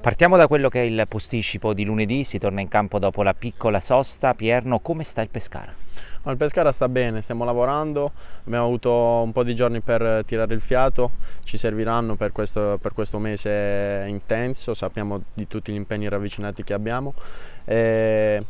Partiamo da quello che è il posticipo di lunedì, si torna in campo dopo la piccola sosta. Pierno, come sta il Pescara? il Pescara sta bene, stiamo lavorando, abbiamo avuto un po' di giorni per tirare il fiato, ci serviranno per questo, per questo mese intenso, sappiamo di tutti gli impegni ravvicinati che abbiamo. E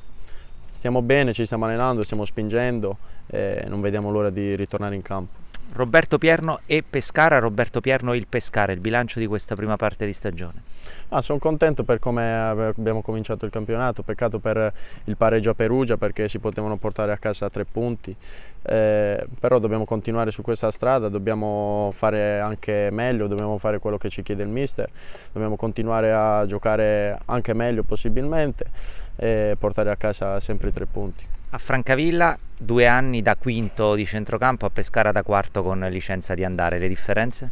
stiamo bene, ci stiamo allenando, stiamo spingendo e non vediamo l'ora di ritornare in campo. Roberto Pierno e Pescara, Roberto Pierno e il Pescara, il bilancio di questa prima parte di stagione. Ah, sono contento per come abbiamo cominciato il campionato, peccato per il pareggio a Perugia perché si potevano portare a casa tre punti, eh, però dobbiamo continuare su questa strada, dobbiamo fare anche meglio, dobbiamo fare quello che ci chiede il mister, dobbiamo continuare a giocare anche meglio possibilmente e portare a casa sempre i tre punti. A Francavilla due anni da quinto di centrocampo, a Pescara da quarto con licenza di andare, le differenze?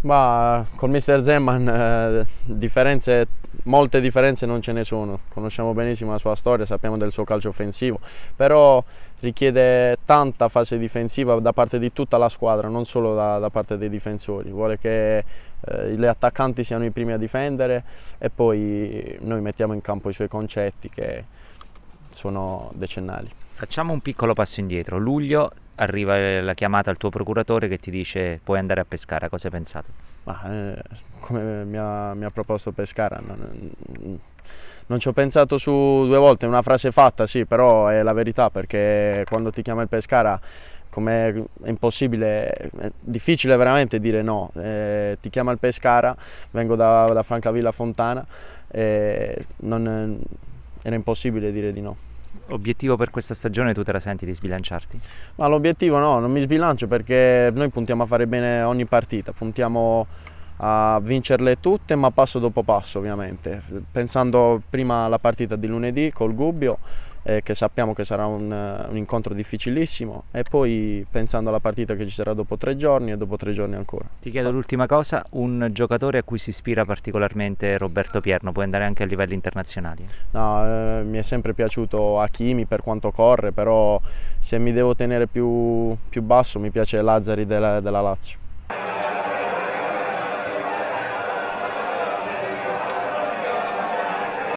Ma col mister Zeman eh, differenze, molte differenze non ce ne sono, conosciamo benissimo la sua storia, sappiamo del suo calcio offensivo, però richiede tanta fase difensiva da parte di tutta la squadra, non solo da, da parte dei difensori, vuole che eh, gli attaccanti siano i primi a difendere e poi noi mettiamo in campo i suoi concetti che sono decennali. Facciamo un piccolo passo indietro, luglio arriva eh, la chiamata al tuo procuratore che ti dice puoi andare a Pescara, cosa hai pensato? Ma, eh, come mi ha, mi ha, proposto Pescara, non, non ci ho pensato su due volte, una frase fatta sì, però è la verità perché quando ti chiama il Pescara come è impossibile, è difficile veramente dire no. Eh, ti chiama il Pescara, vengo da, da Francavilla Fontana, eh, non, era impossibile dire di no obiettivo per questa stagione tu te la senti di sbilanciarti? Ma l'obiettivo no, non mi sbilancio perché noi puntiamo a fare bene ogni partita, puntiamo a vincerle tutte ma passo dopo passo ovviamente, pensando prima alla partita di lunedì col Gubbio eh, che sappiamo che sarà un, eh, un, incontro difficilissimo e poi pensando alla partita che ci sarà dopo tre giorni e dopo tre giorni ancora. Ti chiedo l'ultima cosa, un giocatore a cui si ispira particolarmente Roberto Pierno, puoi andare anche a livelli internazionali? No, eh, mi è sempre piaciuto Hakimi per quanto corre, però se mi devo tenere più, più basso mi piace Lazzari della, della Lazio.